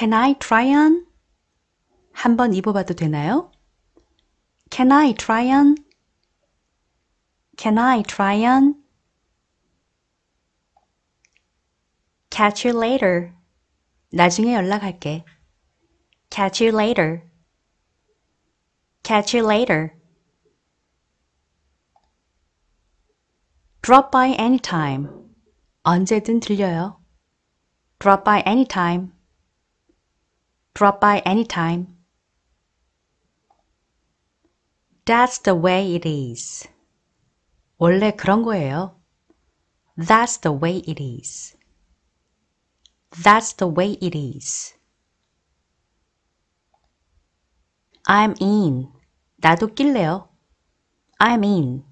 Can I try on? 한번 입어봐도 되나요? Can I try on? Can I try on? Catch you later. 나중에 연락할게. Catch you later. Catch you later. Drop by anytime. 언제든 들려요. Drop by anytime. Drop by anytime. That's the way it is. 원래 그런 거예요. That's the way it is. That's the way it is. I'm in. 나도 낄래요. I'm in.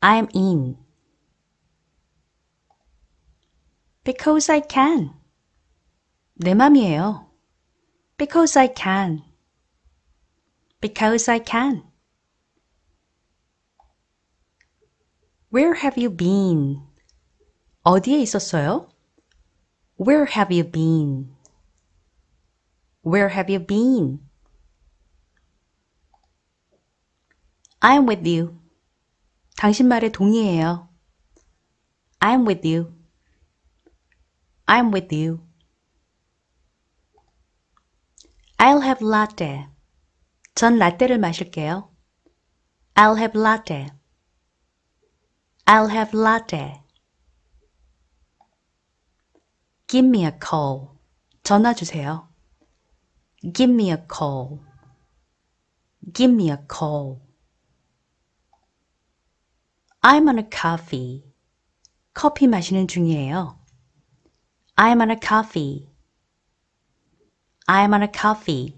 I'm in. Because I can. 내 맘이에요. Because I can. Because I can. Where have you been? 어디에 있었어요? Where have you been? Where have you been? I'm with you. 당신 말에 동의해요. I'm with you. I'm with you. I'll have latte. 전 라떼를 마실게요. I'll have latte. I'll have latte. Give me a call. 전화 주세요. Give me a call. Give me a call. I'm on a coffee. 커피 마시는 중이에요. I'm on a coffee. I am on a coffee.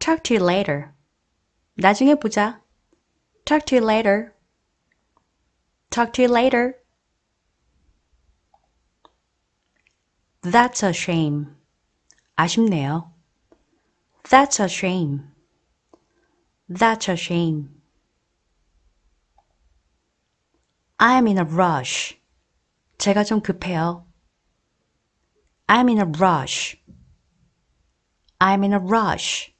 Talk to you later. 나중에 보자. Talk to you later. Talk to you later. That's a shame. 아쉽네요. That's a shame. That's a shame. I'm in a rush. 제가 좀 급해요. I'm in a rush. I'm in a rush.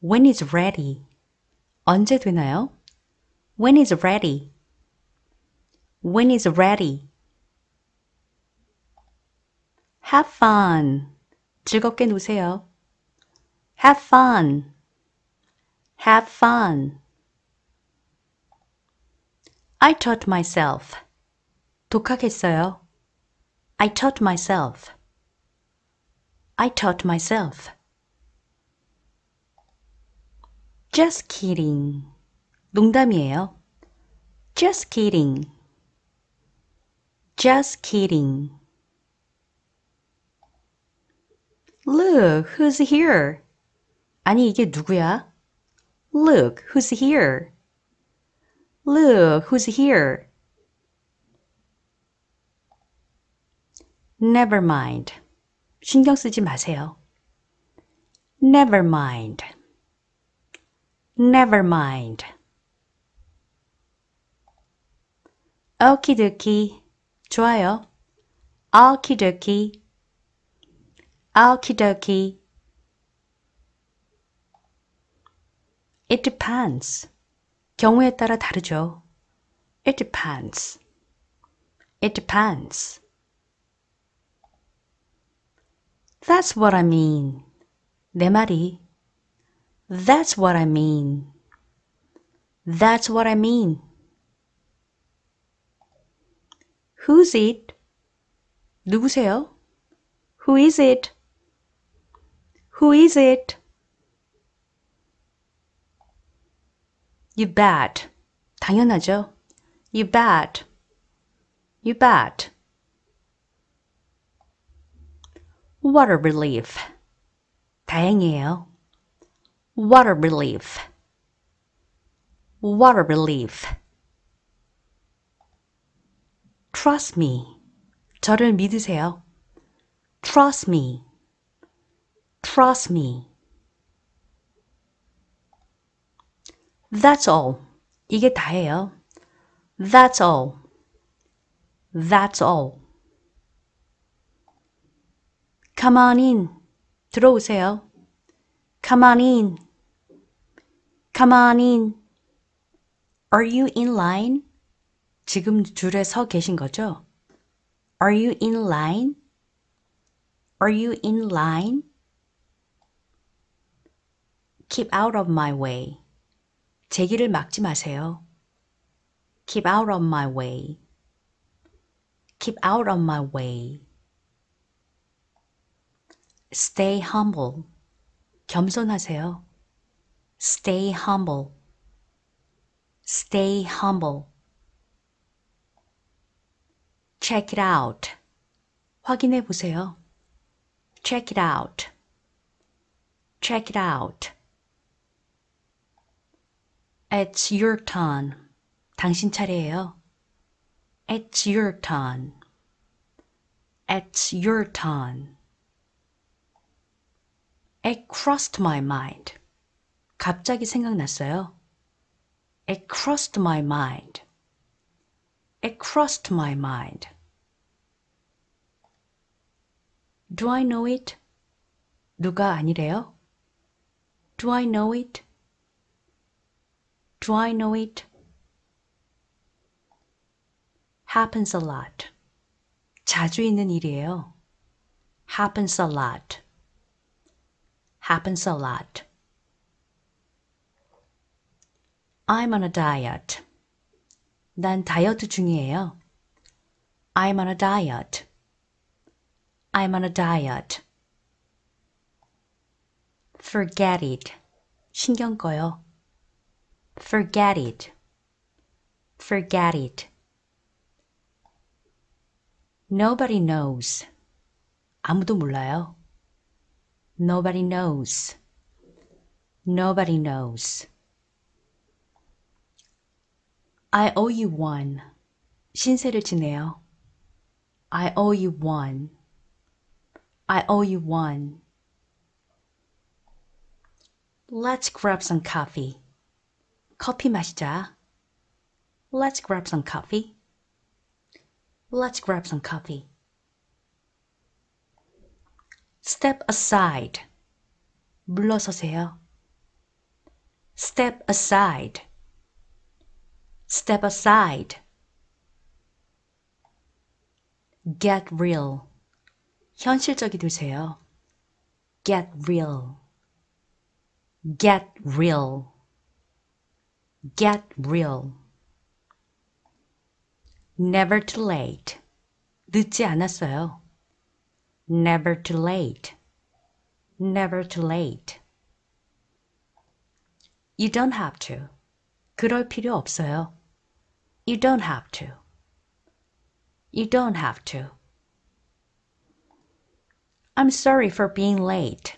When is ready? 언제 되나요? When is ready? When is ready? Have fun. 즐겁게 노세요. Have fun. Have fun. I taught myself. 독학했어요. I taught myself. I taught myself. Just kidding. 농담이에요. Just kidding. Just kidding. Look, who's here? 아니, 이게 누구야? Look, who's here? Look, who's here? Never mind. 신경 쓰지 마세요. Never mind. Never mind. 오키도키. 좋아요. 오키도키. 오키도키. It depends. 경우에 따라 다르죠. It depends. It depends. That's what I mean. 내 말이 That's what I mean. That's what I mean. Who's it? 누구세요? Who is it? Who is it? You bet. 당연하죠. You bet. You bet. water relief. 다행이에요. water relief. water relief. trust me. 저를 믿으세요. trust me. trust me. That's all. 이게 다예요. That's all. That's all. Come on in. 들어오세요. Come on in. Come on in. Are you in line? 지금 줄에 서 계신 거죠? Are you in line? Are you in line? Keep out of my way. 제 길을 막지 마세요. Keep out of my way. Keep out of my way. Stay humble. 겸손하세요. Stay humble. Stay humble. Check it out. 확인해 보세요. Check it out. Check it out. It's your turn. 당신 차례예요. It's your turn. It's your turn. It crossed my mind. 갑자기 생각났어요. It crossed my mind. It crossed my mind. Do I know it? 누가 아니래요? Do I know it? Do I know it? happens a lot. 자주 있는 일이에요. happens a lot happens a lot. I'm on a diet. 난 다이어트 중이에요. I'm on a diet. I'm on a diet. Forget it. 신경 꺼요. Forget it. Forget it. Nobody knows. 아무도 몰라요. Nobody knows. Nobody knows. I owe you one. 신세를 지네요. I owe you one. I owe you one. Let's grab some coffee. 커피 마시자. Let's grab some coffee. Let's grab some coffee step aside 물러서세요. step aside step aside get real 현실적이 되세요. get real get real get real never too late 늦지 않았어요. Never too late. Never too late. You don't have to. 그럴 필요 없어요. You don't have to. You don't have to. I'm sorry for being late.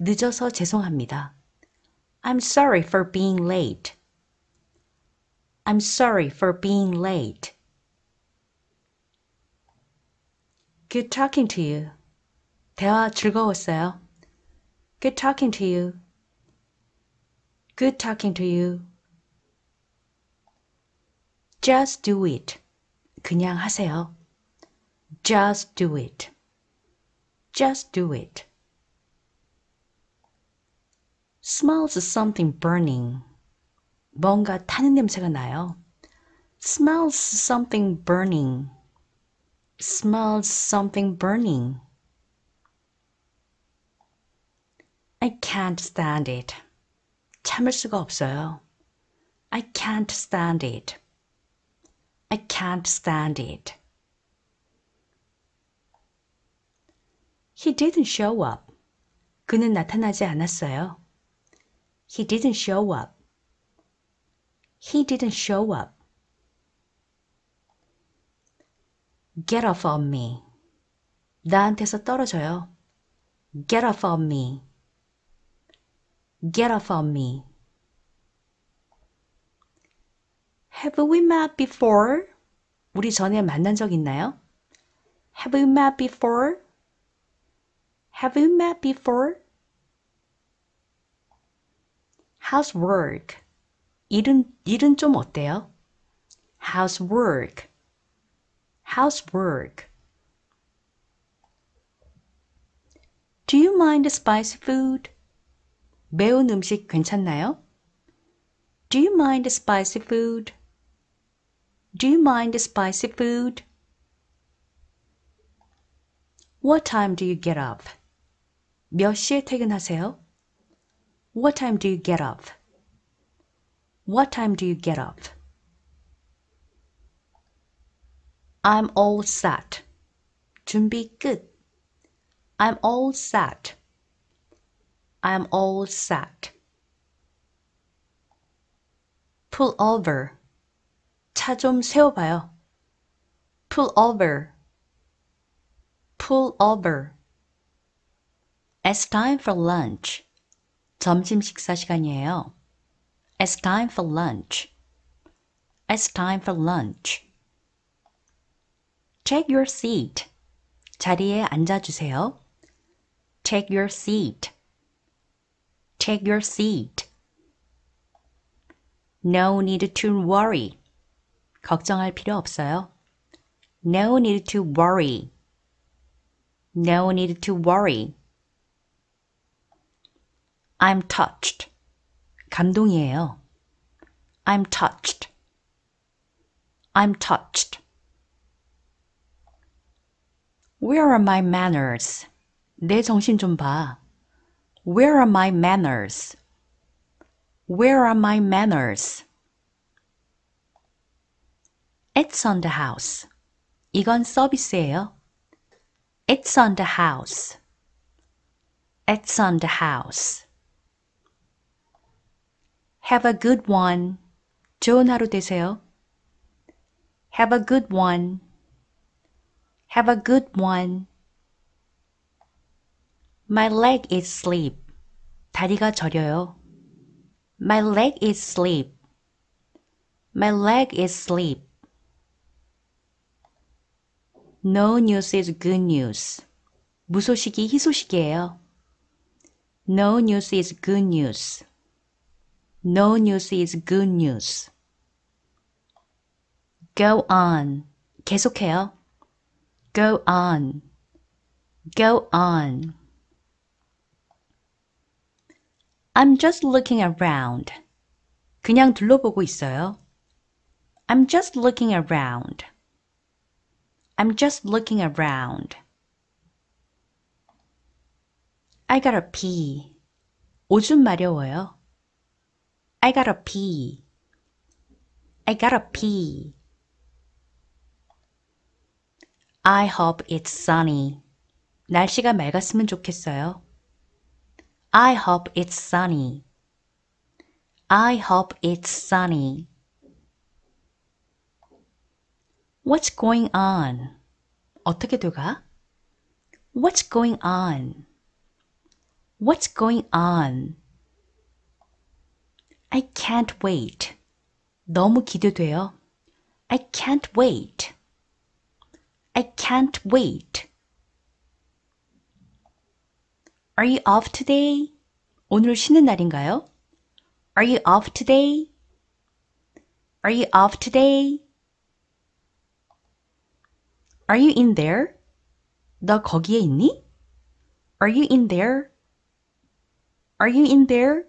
늦어서 죄송합니다. I'm sorry for being late. I'm sorry for being late. Good talking to you. 대화 즐거웠어요. Good talking to you. Good talking to you. Just do it. 그냥 하세요. Just do it. Just do it. Smells something burning. 뭔가 타는 냄새가 나요. Smells something burning smelled something burning. I can't stand it. 참을 수가 없어요. I can't stand it. I can't stand it. He didn't show up. 그는 나타나지 않았어요. He didn't show up. He didn't show up. Get off of me. 나한테서 떨어져요. Get off of me. Get off of me. Have we met before? 우리 전에 만난 적 있나요? Have we met before? Have we met before? Housework. 일은, 일은 좀 어때요? Housework. Housework Do you mind the spicy food? 매운 음식 괜찮나요? Do you mind the spicy food? Do you mind the spicy food? What time do you get up? 몇 시에 퇴근하세요? What time do you get up? What time do you get up? I'm all set. be good. I'm all set. I'm all set. Pull over. 차 좀 세워봐요. Pull over. Pull over. It's time for lunch. 점심 식사 시간이에요. It's time for lunch. It's time for lunch. Take your seat. 자리에 앉아주세요. Take your seat. Take your seat. No need to worry. 걱정할 필요 없어요. No need to worry. No need to worry. I'm touched. 감동이에요. I'm touched. I'm touched. Where are my manners? 내 정신 좀 봐. Where are my manners? Where are my manners? It's on the house. 이건 서비스예요. It's on the house. It's on the house. Have a good one. 좋은 하루 되세요. Have a good one. Have a good one. My leg is sleep. 다리가 저려요. My leg is sleep. My leg is sleep. No news is good news. 무소식이 희소식이에요. No news is good news. No news is good news. Go on. 계속해요. Go on. Go on. I'm just looking around. 그냥 둘러보고 있어요. I'm just looking around. I'm just looking around. I gotta pee. 오줌 마려워요. I gotta pee. I gotta pee. I hope it's sunny. 날씨가 맑았으면 좋겠어요. I hope it's sunny. I hope it's sunny. What's going on? 어떻게 돼가? What's going on? What's going on? I can't wait. 너무 기대돼요. I can't wait. I can't wait. Are you off today? 오늘 쉬는 날인가요? Are you off today? Are you off today? Are you in there? 너 거기에 있니? Are you in there? Are you in there?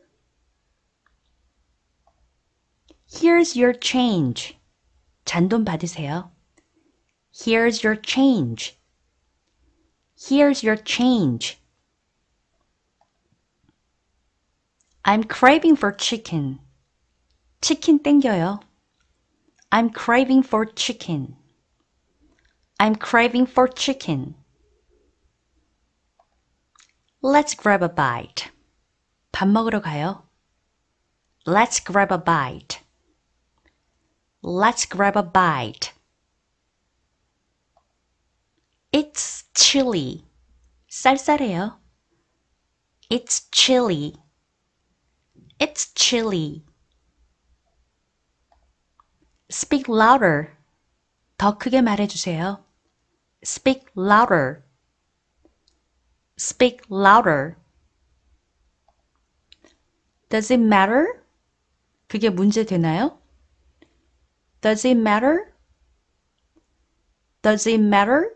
Here's your change. 잔돈 받으세요. Here's your change. Here's your change. I'm craving for chicken. Chicken 땡겨요 땡겨요. I'm craving for chicken. I'm craving for chicken. Let's grab a bite. 밥 먹으러 가요. Let's grab a bite. Let's grab a bite. It's chilly. 쌀쌀해요. It's chilly. It's chilly. Speak louder. 더 크게 주세요. Speak louder. Speak louder. Does it matter? 그게 문제 되나요? Does it matter? Does it matter?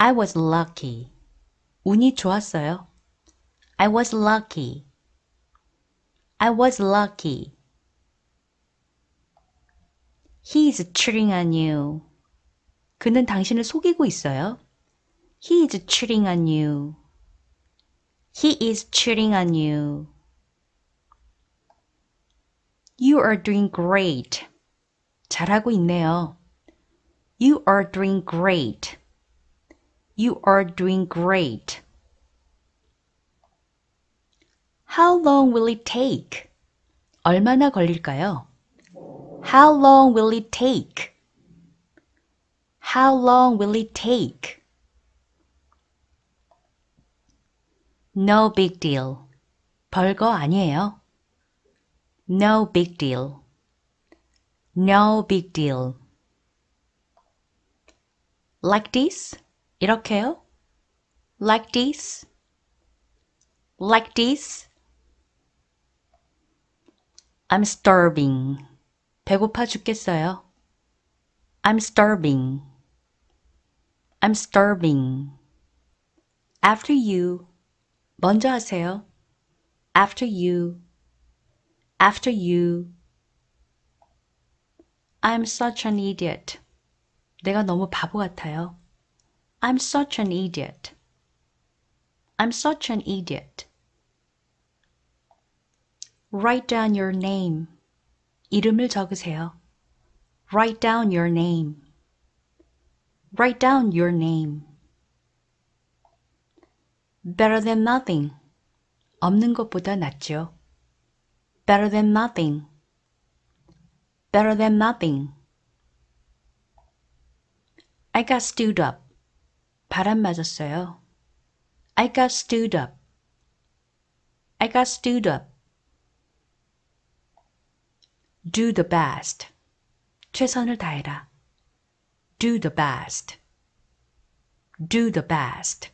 I was lucky. 운이 좋았어요. I was lucky. I was lucky. He is cheating on you. 그는 당신을 속이고 있어요. He is cheating on you. He is cheating on you. You are doing great. 잘하고 있네요. You are doing great. You are doing great. How long will it take? 얼마나 걸릴까요? How long will it take? How long will it take? No big deal. 별거 아니에요. No big deal. No big deal. Like this? 이렇게요? Like this? Like this? I'm starving. 배고파 죽겠어요. I'm starving. I'm starving. After you. 먼저 하세요. After you. After you. I'm such an idiot. 내가 너무 바보 같아요. I'm such an idiot. I'm such an idiot. Write down your name. 이름을 적으세요. Write down your name. Write down your name. Better than nothing. 없는 것보다 낫죠. Better than nothing. Better than nothing. I got stewed up. 바람 맞았어요. I got stood up. I got stood up. Do the best. 최선을 다해라. Do the best. Do the best.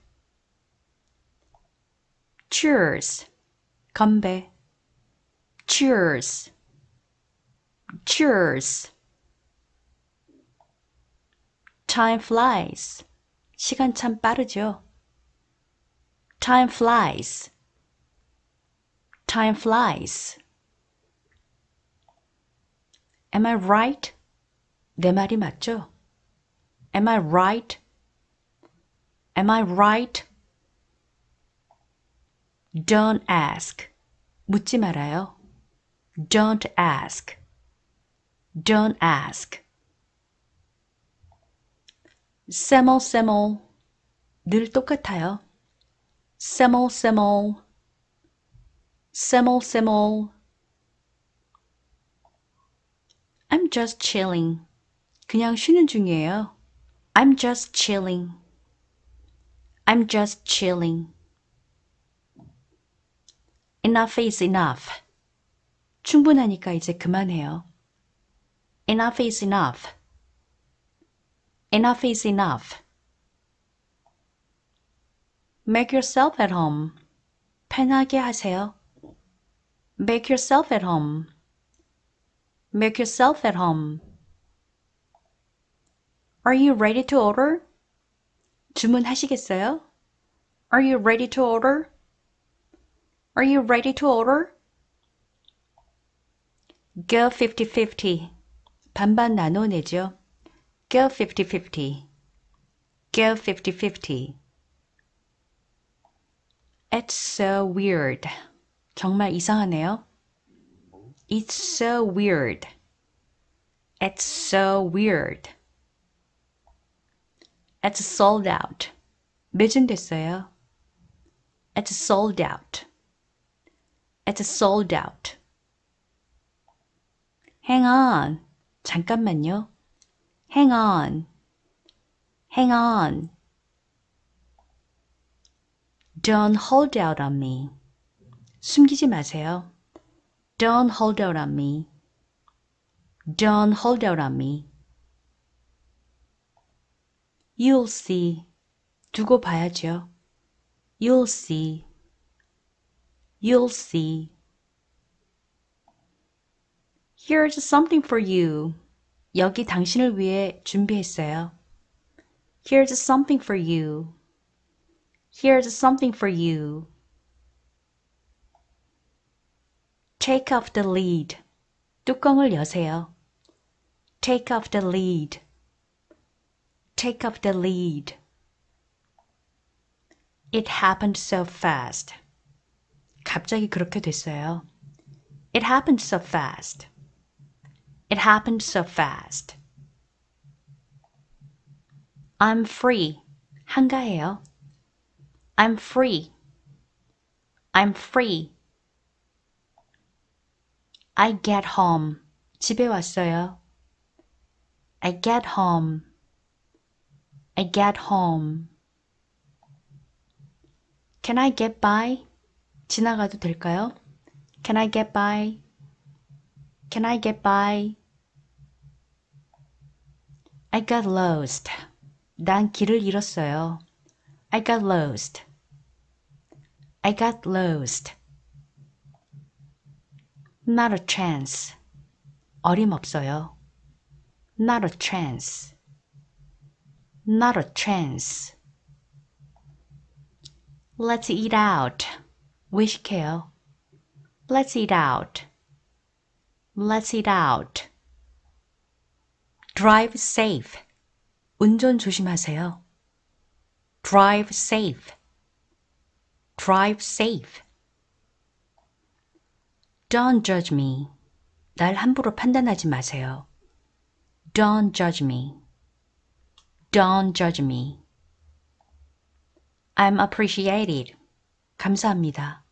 Cheers. 건배. Cheers. Cheers. Time flies. 시간 참 빠르죠. Time flies. Time flies. Am I right? 내 말이 맞죠? Am I right? Am I right? Don't ask. 묻지 말아요. Don't ask. Don't ask. 세멀세멀 늘 똑같아요. 세멀세멀 세멀세멀 I'm just chilling. 그냥 쉬는 중이에요. I'm just chilling. I'm just chilling. Enough is enough. 충분하니까 이제 그만해요. Enough is enough. Enough is enough. Make yourself at home. 편하게 하세요. Make yourself at home. Make yourself at home. Are you ready to order? 주문하시겠어요? Are you ready to order? Are you ready to order? Go 50-50. 반반 나눠내죠. Go 50 50. Go 50 50. It's so weird. 정말 이상하네요. It's so weird. It's so weird. It's sold out. 매진됐어요. It's sold out. It's sold out. Hang on. 잠깐만요. Hang on. Hang on. Don't hold out on me. 숨기지 마세요. Don't hold out on me. Don't hold out on me. You'll see. 두고 봐야죠. You'll see. You'll see. Here's something for you. 여기 당신을 위해 준비했어요. Here's something for you. Here's something for you. Take off the lid. 뚜껑을 여세요. Take off the lid. Take off the lid. It happened so fast. 갑자기 그렇게 됐어요. It happened so fast. It happened so fast. I'm free. 한가해요. I'm free. I'm free. I get home. 집에 왔어요. I get home. I get home. Can I get by? 지나가도 될까요? Can I get by? Can I get by? I got lost. 난 길을 잃었어요. I got lost. I got lost. Not a chance. 어림없어요. Not a chance. Not a chance. Let's eat out. Wish kill. let Let's eat out. Let's it out. Drive safe. 운전 조심하세요. Drive safe. Drive safe. Don't judge me. 날 함부로 판단하지 마세요. Don't judge me. Don't judge me. I'm appreciated. 감사합니다.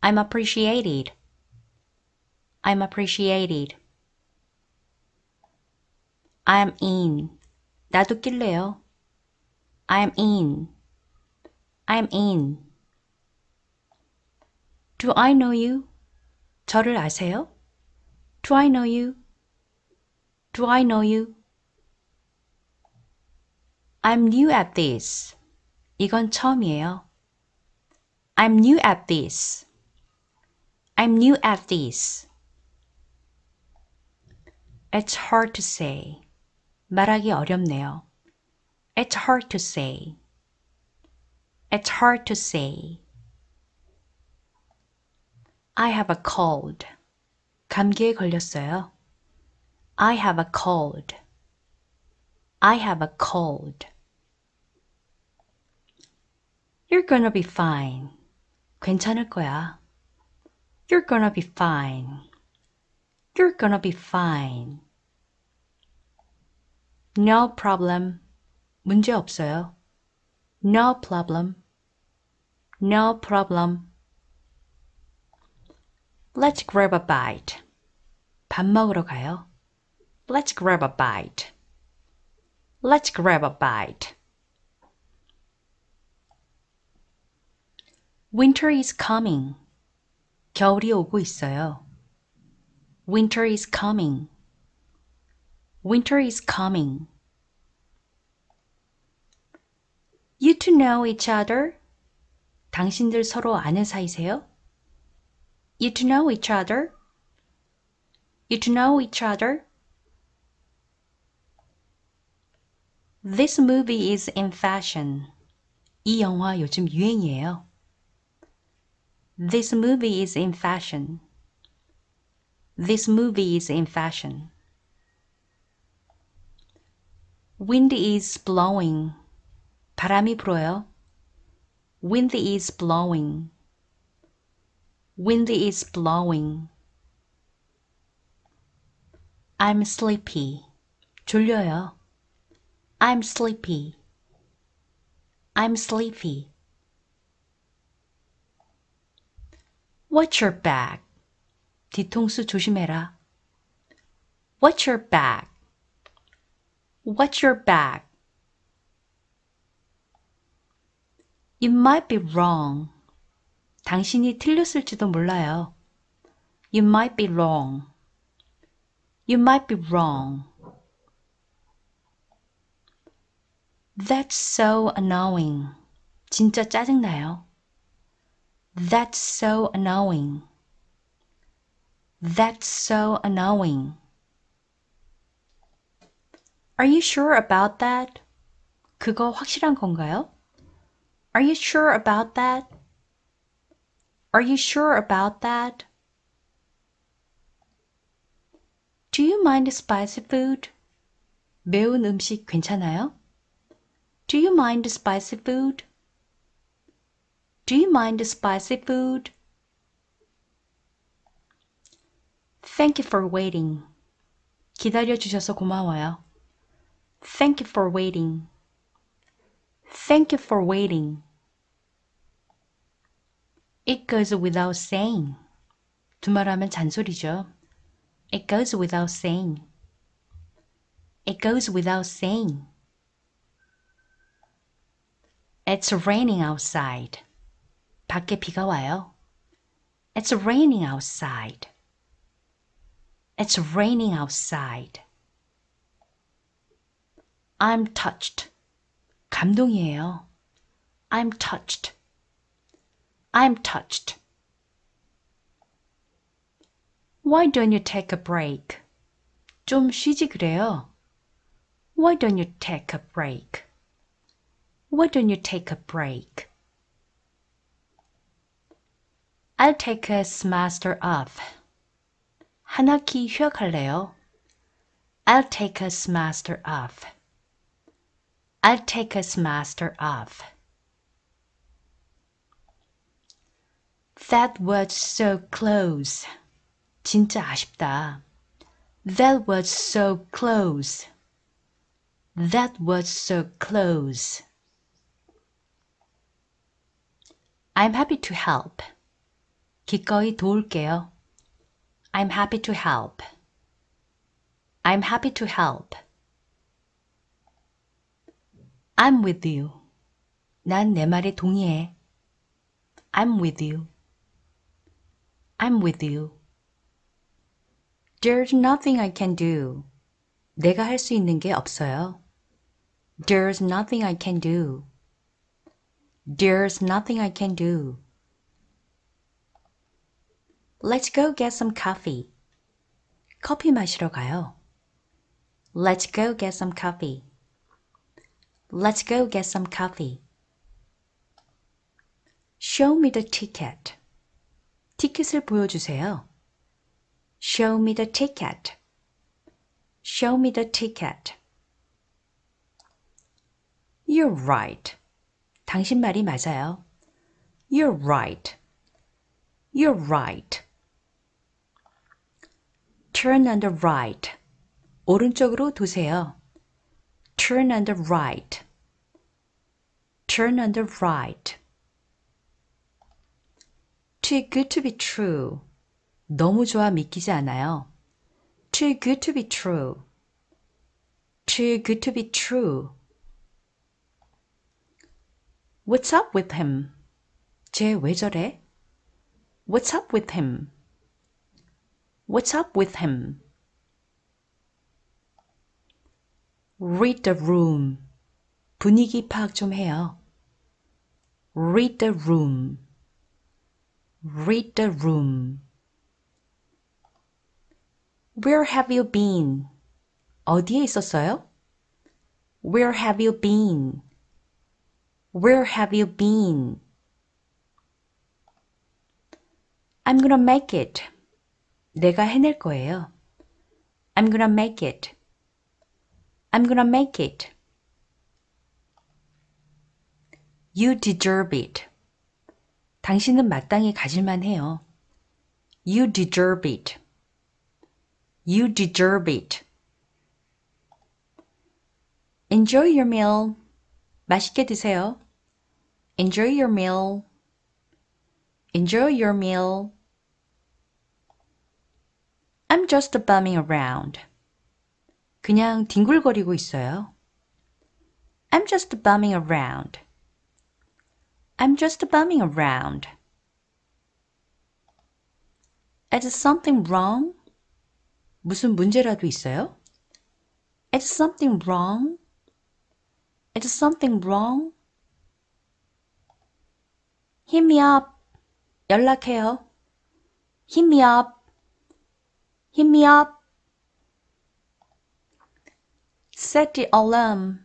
I'm appreciated. I'm appreciated. I'm in. 나도 낄래요. I'm in. I'm in. Do I know you? 저를 아세요? Do I know you? Do I know you? I'm new at this. 이건 처음이에요. I'm new at this. I'm new at this. It's hard to say. 말하기 어렵네요. It's hard to say. It's hard to say. I have a cold. 감기에 걸렸어요. I have a cold. I have a cold. You're gonna be fine. 괜찮을 거야. You're gonna be fine. You're gonna be fine. No problem. 문제 없어요. No problem. No problem. Let's grab a bite. 밥 먹으러 가요. Let's grab a bite. Let's grab a bite. Winter is coming. 겨울이 오고 있어요. Winter is coming. Winter is coming. You two know each other? 당신들 서로 아는 사이세요? You two know each other? You two know each other? This movie is in fashion. 이 영화 요즘 유행이에요. This movie is in fashion. This movie is in fashion. Wind is blowing. 바람이 불어요. Wind is blowing. Wind is blowing. I'm sleepy. 졸려요. I'm sleepy. I'm sleepy. What's your bag? 뒤통수 조심해라. What's your back. Watch your back. It might be wrong. 당신이 틀렸을지도 몰라요. You might be wrong. You might be wrong. That's so annoying. 진짜 짜증나요. That's so annoying. That's so annoying. Are you sure about that? 그거 확실한 건가요? Are you sure about that? Are you sure about that? Do you mind spicy food? 매운 음식 괜찮아요? Do you mind spicy food? Do you mind spicy food? Thank you for waiting. 기다려 주셔서 고마워요. Thank you for waiting. Thank you for waiting. It goes without saying. 두말하면 잔소리죠. It goes without saying. It goes without saying. It's raining outside. 밖에 비가 와요. It's raining outside. It's raining outside. I'm touched. 감동이에요. I'm touched. I'm touched. Why don't you take a break? 좀 쉬지 그래요. Why don't you take a break? Why don't you take a break? I'll take a semester off. 한 학기 휴학할래요. I'll take a semester off. I'll take a semester off. That was so close. 진짜 아쉽다. That was so close. That was so close. I'm happy to help. 기꺼이 도울게요. I'm happy to help. I'm happy to help. I'm with you. 난 내 말에 동의해. I'm with you. I'm with you. There's nothing I can do. 내가 할 수 있는 게 없어요. There's nothing I can do. There's nothing I can do. Let's go get some coffee. 커피 마시러 가요. Let's go get some coffee. Let's go get some coffee. Show me the ticket. 티켓을 보여주세요. Show me the ticket. Show me the ticket. You're right. 당신 말이 맞아요. You're right. You're right. Turn on the right. 오른쪽으로 도세요. Turn on the right. Turn on the right. Too good to be true. 너무 좋아 믿기지 않아요. Too good to be true. Too good to be true. What's up with him? 쟤왜 저래? What's up with him? What's up with him? Read the room. 분위기 파악 좀 해요. Read the room. Read the room. Where have you been? 어디에 있었어요? Where have you been? Where have you been? I'm gonna make it. 내가 해낼 거예요. I'm gonna make it. I'm gonna make it. You deserve it. 당신은 마땅히 가질만 해요. You deserve it. You deserve it. Enjoy your meal. 맛있게 드세요. Enjoy your meal. Enjoy your meal. I'm just bumming around. 그냥 뒹굴거리고 있어요. I'm just bumming around. I'm just bumming around. Is something wrong? 무슨 문제라도 있어요? Is something wrong? Is something wrong? Hit me up. 연락해요. Hit me up. Hit me up. Set the alarm.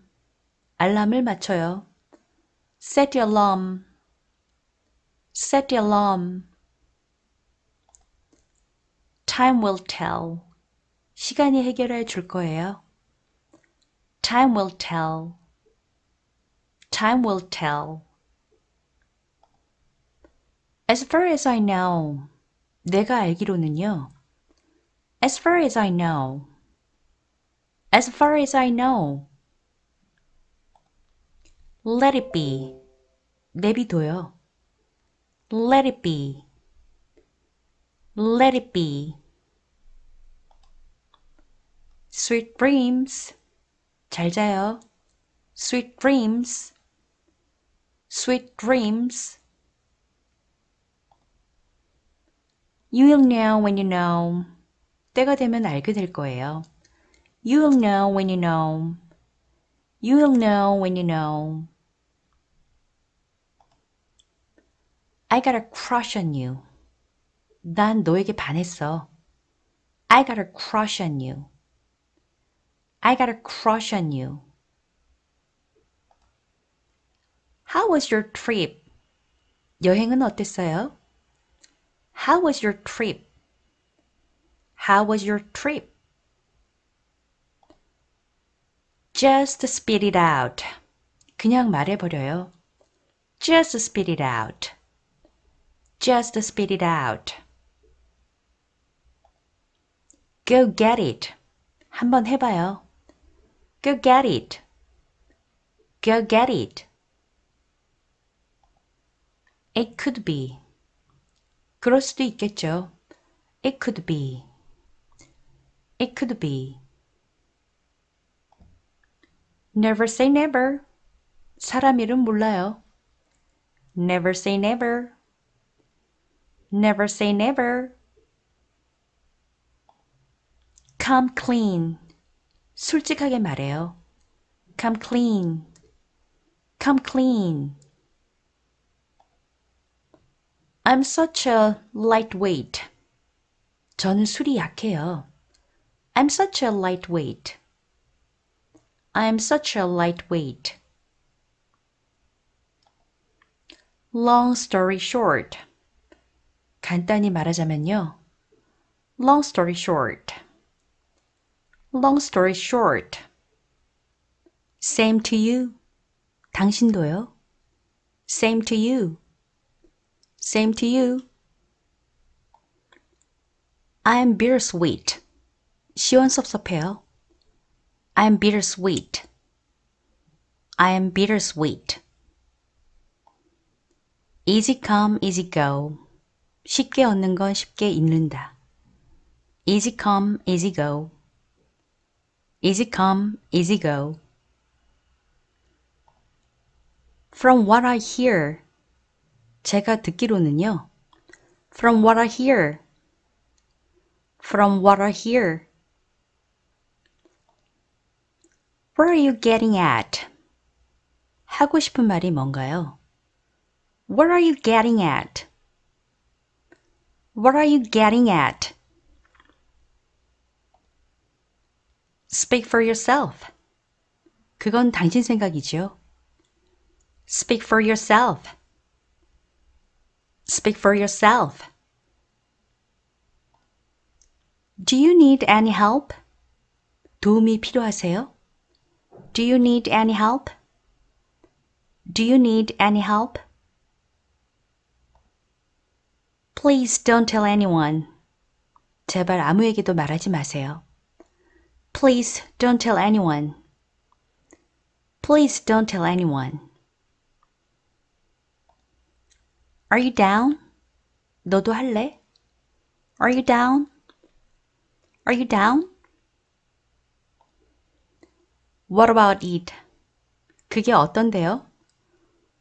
알람을 맞춰요. Set the alarm. Set the alarm. Time will tell. 시간이 해결해 줄 거예요. Time will tell. Time will tell. As far as I know. 내가 알기로는요. As far as I know. As far as I know. Let it be. 내비둬요. Let it be. Let it be. Sweet dreams. 잘 자요. Sweet dreams. Sweet dreams. You'll know when you know. 때가 되면 알게 될 거예요. You'll know when you know. You'll know when you know. I got a crush on you. 난 너에게 반했어. I got a crush on you. I got a crush on you. How was your trip? 여행은 어땠어요? How was your trip? How was your trip? Just spit it out. 그냥 말해버려요. Just spit it out. Just spit it out. Go get it. 한번 해봐요. Go get it. Go get it. It could be. 그럴 수도 있겠죠. It could be. It could be. Never say never. 사람 이름 몰라요. Never say never. Never say never. Come clean. 솔직하게 말해요. Come clean. Come clean. I'm such a lightweight. 저는 술이 약해요. I'm such a lightweight. I'm such a lightweight. Long story short. 간단히 말하자면요. Long story short. Long story short. Same to you. 당신도요. Same to you. Same to you. I'm bittersweet. 시원섭섭해요 I am bittersweet. I am bittersweet. easy come, easy go. 쉽게 얻는 건 쉽게 잃는다. easy come, easy go. easy come, easy go. From what I hear. 제가 듣기로는요. From what I hear. From what I hear. Where are you getting at? 하고 싶은 말이 뭔가요? What are you getting at? What are you getting at? Speak for yourself. 그건 당신 생각이죠. Speak for yourself. Speak for yourself. Do you need any help? 도움이 필요하세요? Do you need any help? Do you need any help? Please don't tell anyone. 제발 아무에게도 말하지 마세요. Please don't tell anyone. Please don't tell anyone. Are you down? 너도 할래? Are you down? Are you down? What about it? 그게 어떤데요?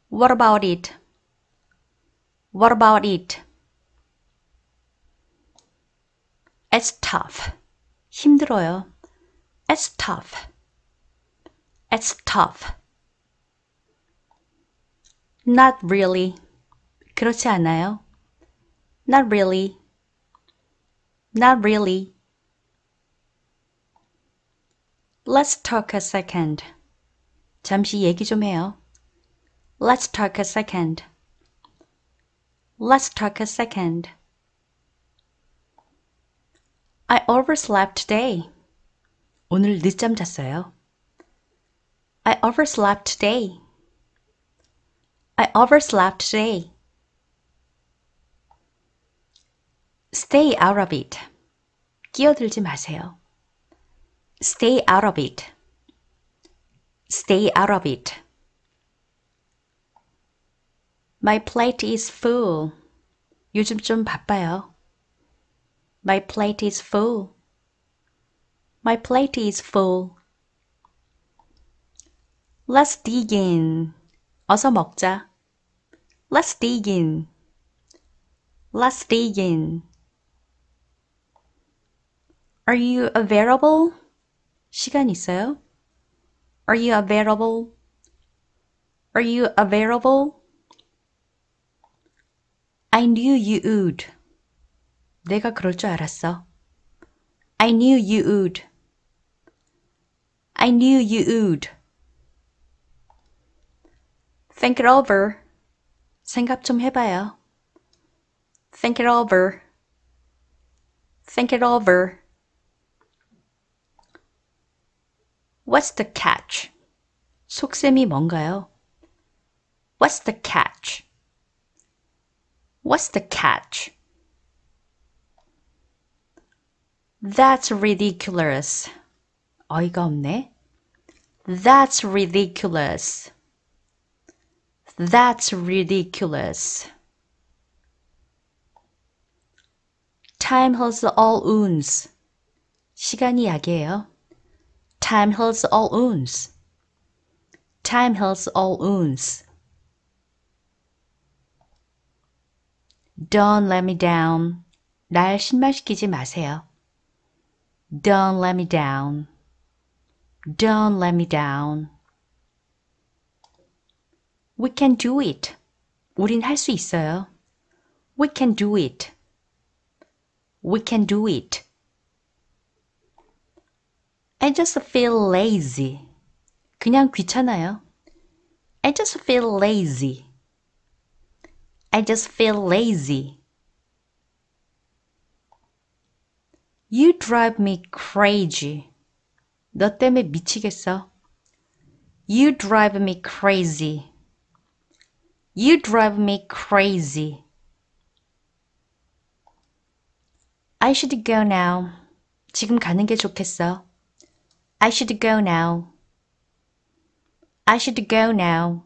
What about it? What about it? It's tough. 힘들어요. It's tough. It's tough. Not really. 그렇지 않아요. Not really. Not really. Let's talk a second. 잠시 얘기 좀 해요. Let's talk a second. Let's talk a second. I overslept today. 오늘 늦잠 잤어요. I overslept today. I overslept today. Stay out of it. 끼어들지 마세요. Stay out of it. Stay out of it. My plate is full. 요즘 좀 바빠요. My plate is full. My plate is full. Let's dig in. 어서 먹자. Let's dig in. Let's dig in. Are you available? 시간 있어요? Are you available? Are you available? I knew you would. 내가 그럴 줄 알았어. I knew you would. I knew you would. Think it over. 생각 좀 해봐요. Think it over. Think it over. What's the catch? 속셈이 뭔가요? What's the catch? What's the catch? That's ridiculous. 어이가 없네. That's ridiculous. That's ridiculous. Time heals all wounds. 시간이 약이에요. Time heals all wounds. Time heals all wounds. Don't let me down. 날 실망시키지 신발시키지 마세요. Don't let me down. Don't let me down. We can do it. 우린 할 수 있어요. We can do it. We can do it. I just feel lazy. 그냥 귀찮아요. I just feel lazy. I just feel lazy. You drive me crazy. 너 때문에 미치겠어. You drive me crazy. You drive me crazy. I should go now. 지금 가는 게 좋겠어. I should go now. I should go now.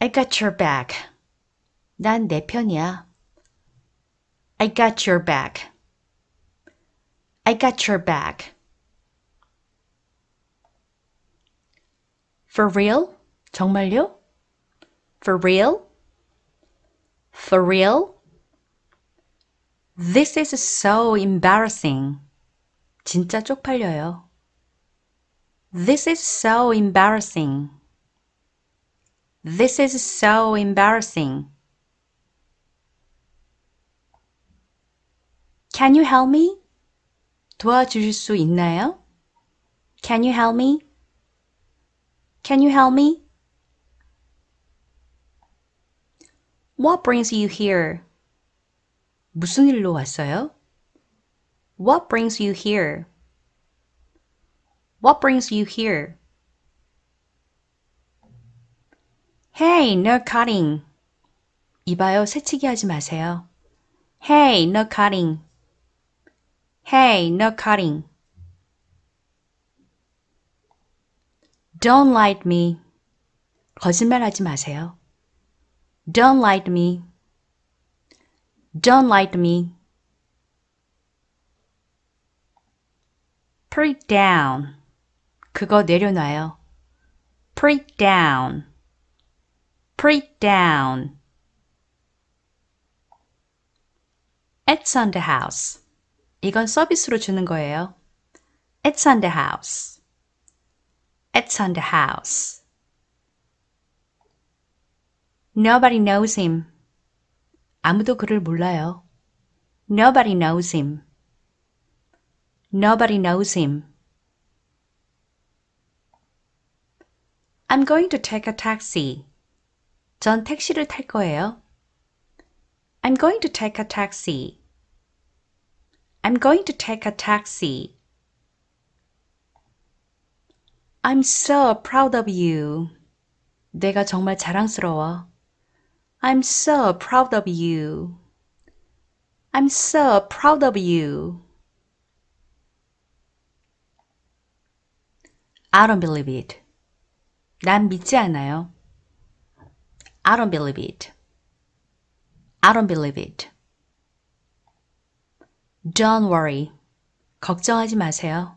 I got your back. 난 내 편이야. I got your back. I got your back. For real? 정말요? For real? For real? This is so embarrassing. 진짜 쪽팔려요. This is so embarrassing. This is so embarrassing. Can you help me? 도와주실 수 있나요? Can you help me? Can you help me? What brings you here? 무슨 일로 왔어요? What brings you here? What brings you here? Hey, no cutting. 이봐요, 새치기 하지 마세요. Hey, no cutting. Hey, no cutting. Don't lie to me. 거짓말 하지 마세요. Don't lie to me. Don't lie to me. Put it down. 그거 내려놔요. Put it down. Put it down. It's on the house. 이건 서비스로 주는 거예요. It's on the house. It's on the house. Nobody knows him. 아무도 그를 몰라요. Nobody knows him. Nobody knows him. I'm going to take a taxi. 전 택시를 탈 거예요. I'm going to take a taxi. I'm going to take a taxi. I'm so proud of you. 내가 정말 자랑스러워. I'm so proud of you. I'm so proud of you. I don't believe it. 난 믿지 않아요. I don't believe it. I don't believe it. Don't worry. 걱정하지 마세요.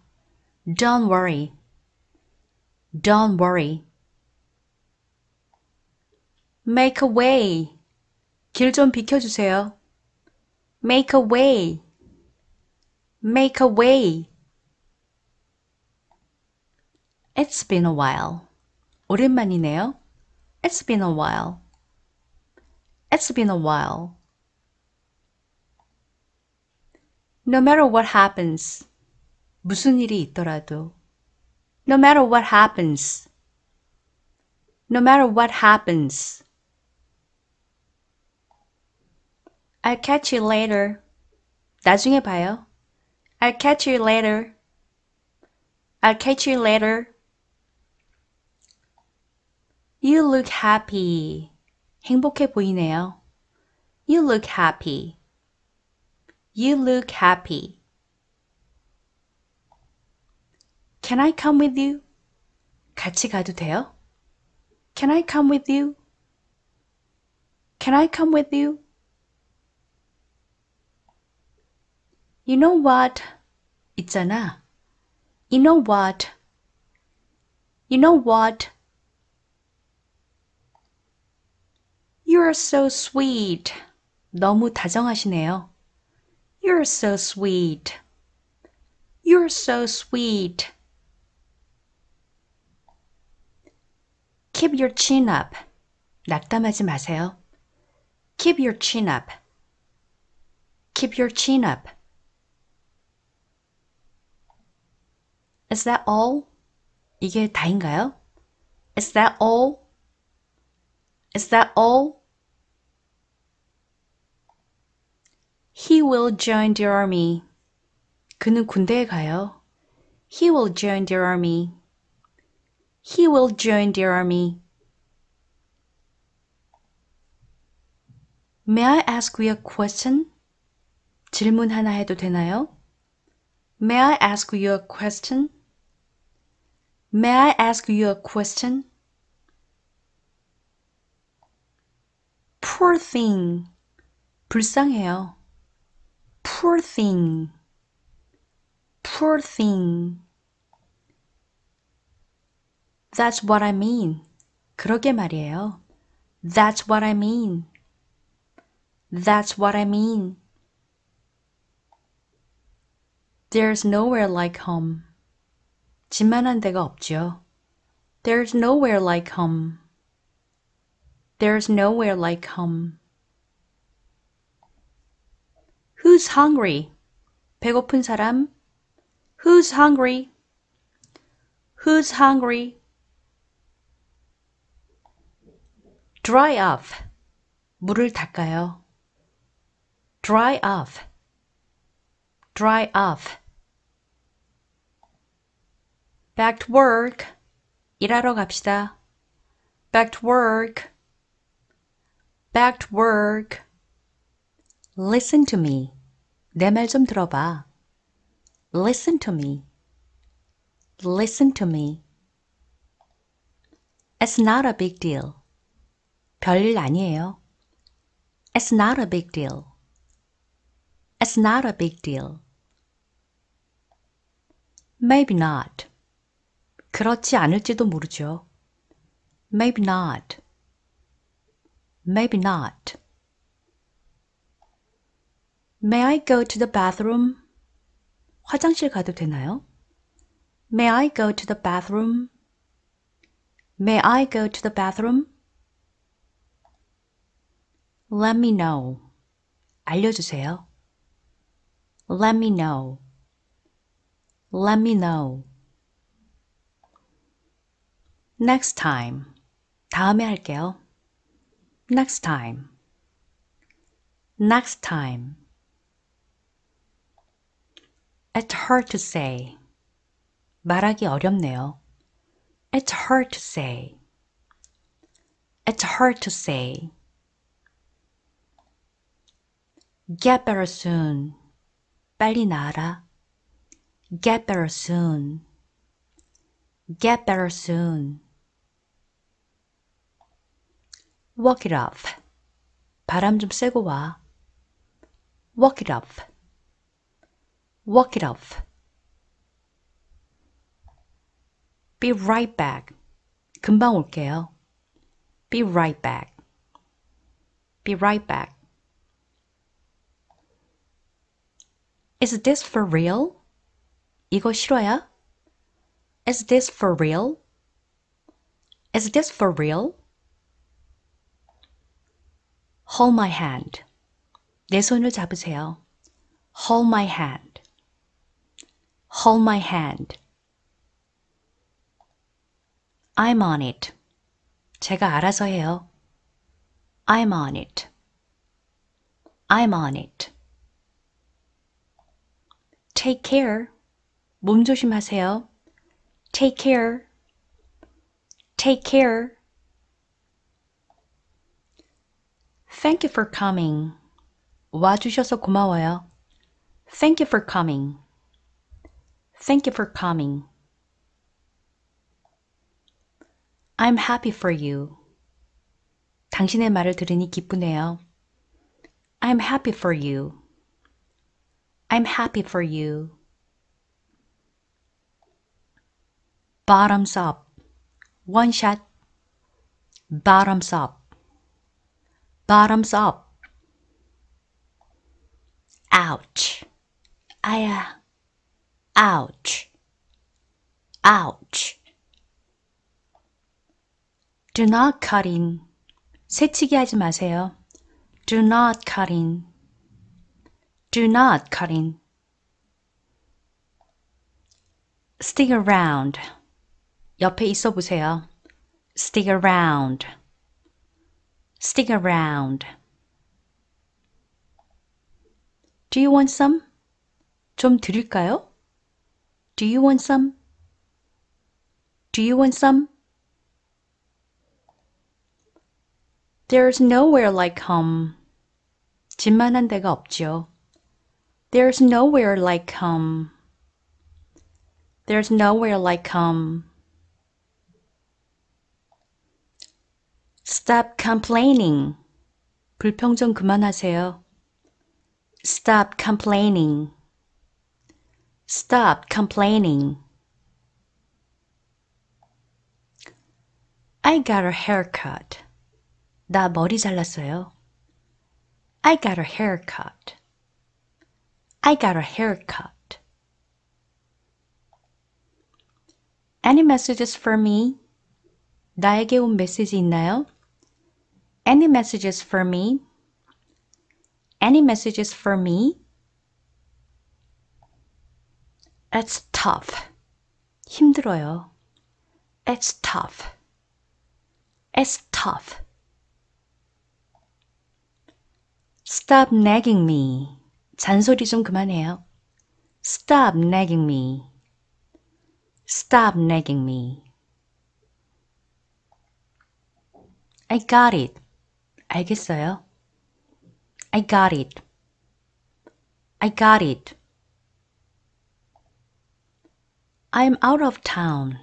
Don't worry. Don't worry. Make a way. 길 좀 비켜주세요. Make a way. Make a way. It's been a while. 오랜만이네요. It's been a while. It's been a while. No matter what happens. 무슨 일이 있더라도. No matter what happens. No matter what happens. I'll catch you later. 나중에 봐요. I'll catch you later. I'll catch you later. You look happy. 행복해 보이네요. You look happy. You look happy. Can I come with you? 같이 가도 돼요? Can I come with you? Can I come with you? You know what? 있잖아. You know what? You know what? You're so sweet. 너무 다정하시네요. You're so sweet. You're so sweet. Keep your chin up. 낙담하지 마세요. Keep your chin up. Keep your chin up. Is that all? 이게 다인가요? Is that all? Is that all? He will join the army. 그는 군대에 가요. He will join the army. He will join the army. May I ask you a question? 질문 하나 해도 되나요? May I ask you a question? May I ask you a question? Poor thing. 불쌍해요. Poor thing. Poor thing. That's what I mean. 그러게 말이에요. That's what I mean. That's what I mean. There's nowhere like home. 집만한 데가 없죠. There's nowhere like home. There's nowhere like home. Who's hungry? 배고픈 사람. Who's hungry? Who's hungry? Dry off. 물을 닦아요. Dry off. Dry off. Back to work. 일하러 갑시다. Back to work. Back to work. Listen to me. 내말좀 들어봐. Listen to me. Listen to me. It's not a big deal. 별일 아니에요. It's not a big deal. It's not a big deal. Maybe not. 그렇지 않을지도 모르죠. Maybe not. Maybe not. May I go to the bathroom? 화장실 가도 되나요? May I go to the bathroom? May I go to the bathroom? Let me know. 알려주세요. Let me know. Let me know. Next time. 다음에 할게요. Next time. Next time. It's hard to say. 말하기 어렵네요. It's hard to say. It's hard to say. Get better soon. 빨리 나아라. Get better soon. Get better soon. Walk it off. 바람 좀 쐬고 와. Walk it off. Walk it off. Be right back. 금방 올게요. Be right back. Be right back. Is this for real? 이거 싫어야? Is this for real? Is this for real? Hold my hand. 내 손을 잡으세요. Hold my hand. Hold my hand. I'm on it. 제가 알아서 해요. I'm on it. I'm on it. Take care. 몸 조심하세요. Take care. Take care. Thank you for coming. 와주셔서 고마워요. Thank you for coming. Thank you for coming. I'm happy for you. 당신의 말을 들으니 기쁘네요. I'm happy for you. I'm happy for you. Bottoms up. One shot. Bottoms up. Bottoms up. Ouch. 아야. Ouch. Ouch. Do not cut in. 새치기 하지 마세요. Do not cut in. Do not cut in. Stick around. 옆에 있어 보세요. Stick around. Stick around. Do you want some? 좀 드릴까요? Do you want some? Do you want some? There's nowhere like home. 집만한 데가 없죠. There's nowhere like home. There's nowhere like home. Stop complaining. 불평 좀 그만하세요. Stop complaining. Stop complaining. I got a haircut. 나 머리 잘랐어요. I got a haircut. I got a haircut. Any messages for me? 나에게 온 메시지 있나요? Any messages for me? Any messages for me? It's tough. 힘들어요. It's tough. It's tough. Stop nagging me. 잔소리 좀 그만해요. Stop nagging me. Stop nagging me. I got it. 알겠어요. I got it. I got it. I'm out of town.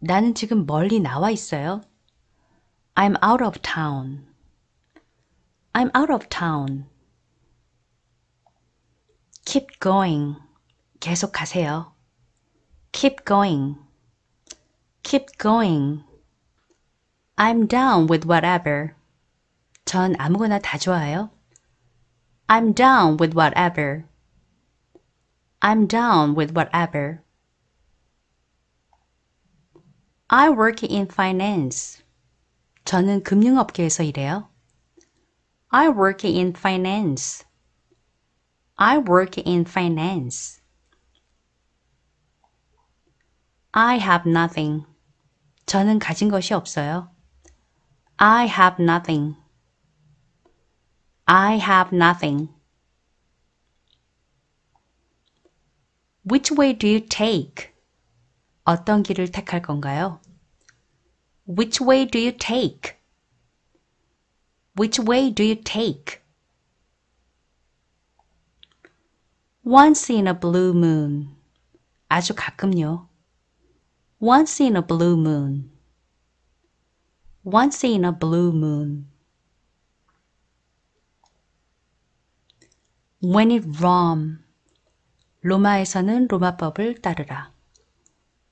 나는 지금 멀리 나와 있어요. I'm out of town. I'm out of town. Keep going. 계속하세요. Keep going. Keep going. I'm down with whatever. 전 아무거나 다 좋아요. I'm down with whatever. I'm down with whatever. I work in finance. 저는 금융업계에서 일해요. I work in finance. I work in finance. I have nothing. 저는 가진 것이 없어요. I have nothing. I have nothing. Which way do you take? 어떤 길을 택할 건가요? Which way do you take? Which way do you take? Once in a blue moon. 아주 가끔요. Once in a blue moon. Once in a blue moon. When it Rome. 로마에서는 로마법을 따르라.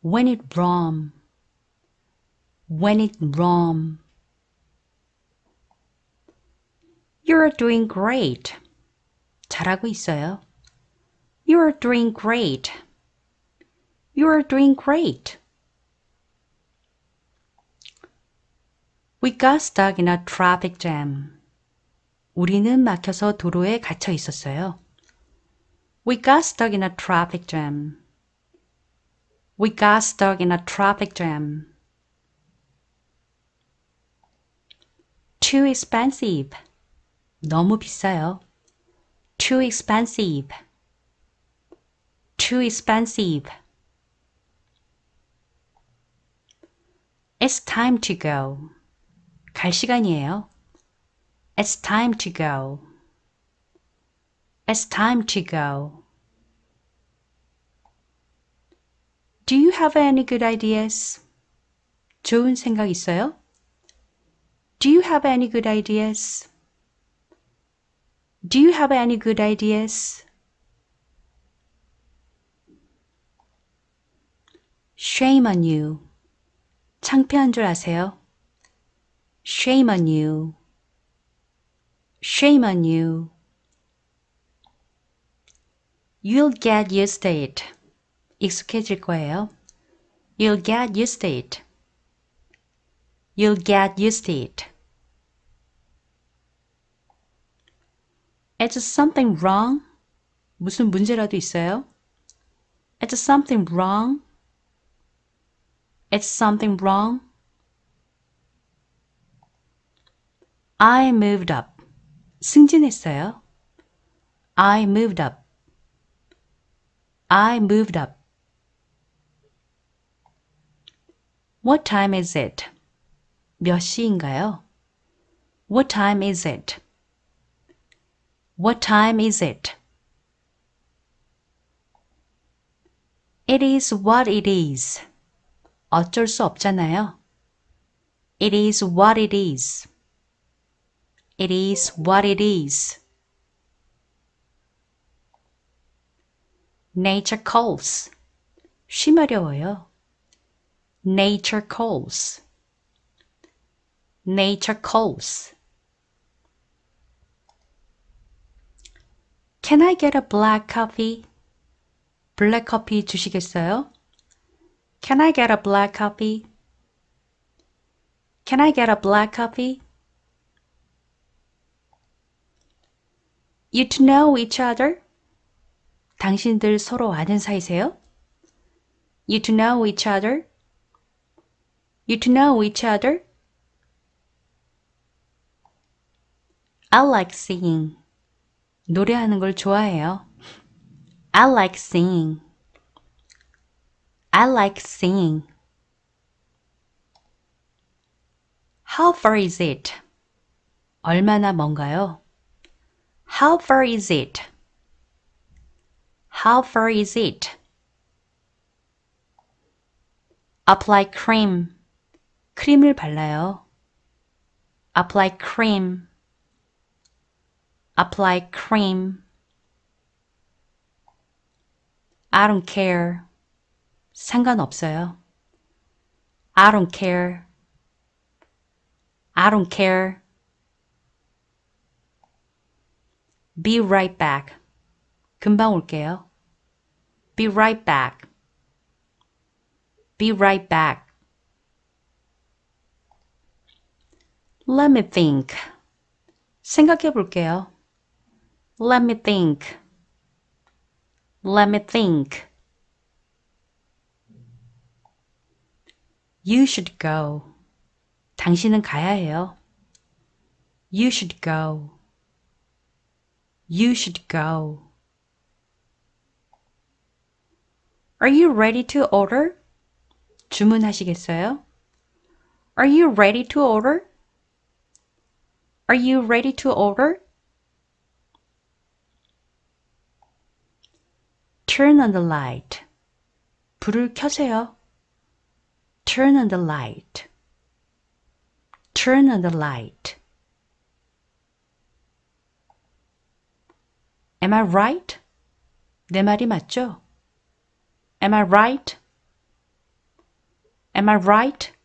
When it Brahm, when it Brahm. You're doing great. 잘하고 있어요. You're doing great. You're doing great. We got stuck in a traffic jam. 우리는 막혀서 도로에 갇혀 있었어요. We got stuck in a traffic jam. We got stuck in a traffic jam. Too expensive. 너무 비싸요. Too expensive. Too expensive. It's time to go. 갈 시간이에요. It's time to go. It's time to go. Do you have any good ideas? 좋은 생각 있어요? Do you have any good ideas? Do you have any good ideas? Shame on you. 창피한 줄 아세요? Shame on you. Shame on you. You'll get used to it. 익숙해질 거예요. You'll get used to it. You'll get used to it. it. Is something wrong? 무슨 문제라도 있어요? It's something wrong? It's something wrong? I moved up. 승진했어요. I moved up. I moved up. What time is it? 몇 시인가요? What time is it? What time is it? It is what it is. 어쩔 수 없잖아요. It is what it is. It is what it is. Nature calls. 쉬마려워요. Nature calls. Nature calls. Can I get a black coffee? 블랙 커피 주시겠어요? Can I get a black coffee? Can I get a black coffee? You to know each other? 당신들 서로 아는 사이세요? You to know each other? You to know each other? I like singing. 노래하는 걸 좋아해요. I like singing. I like singing. How far is it? 얼마나 먼가요? How far is it? How far is it? Apply cream. 크림을 발라요. apply cream apply cream I don't care 상관없어요. I don't care I don't care Be right back. 금방 올게요. Be right back. Be right back. Let me think. 생각해 볼게요. Let me think. Let me think. You should go. 당신은 가야 해요. You should go. You should go. Are you ready to order? 주문하시겠어요? Are you ready to order? Are you ready to order? Turn on the light. 불을 켜세요. Turn on the light. Turn on the light. Am I right? 내 말이 맞죠? Am I right? Am I right?